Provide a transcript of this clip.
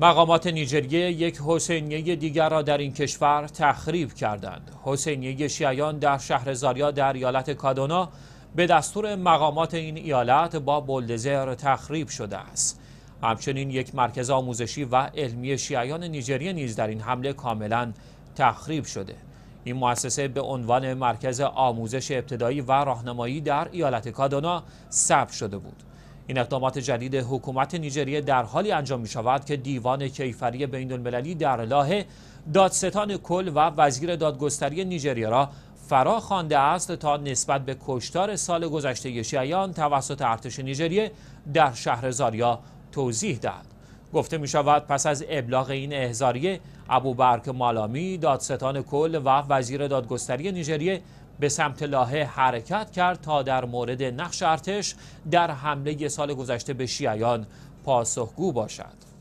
مقامات نیجریه یک حسینیه دیگر را در این کشور تخریب کردند. حسینیه شیعیان در شهر زاریا در ایالت کادونا به دستور مقامات این ایالت با بلدزر تخریب شده است. همچنین یک مرکز آموزشی و علمی شیعیان نیجریه نیز در این حمله کاملا تخریب شده. این مؤسسه به عنوان مرکز آموزش ابتدایی و راهنمایی در ایالت کادونا ثبت شده بود. این اقدامات جدید حکومت نیجریه در حالی انجام می شود که دیوان کیفری بین المللی در لاهه دادستان کل و وزیر دادگستری نیجریه را فرا خوانده است تا نسبت به کشتار سال گذشته شیعیان توسط ارتش نیجریه در شهر زاریا توضیح داد. گفته می شود پس از ابلاغ این احزاریه ابوبرک مالامی دادستان کل و وزیر دادگستری نیجریه به سمت لاهه حرکت کرد تا در مورد نقش ارتش در حمله سال گذشته به شیعیان پاسخگو باشد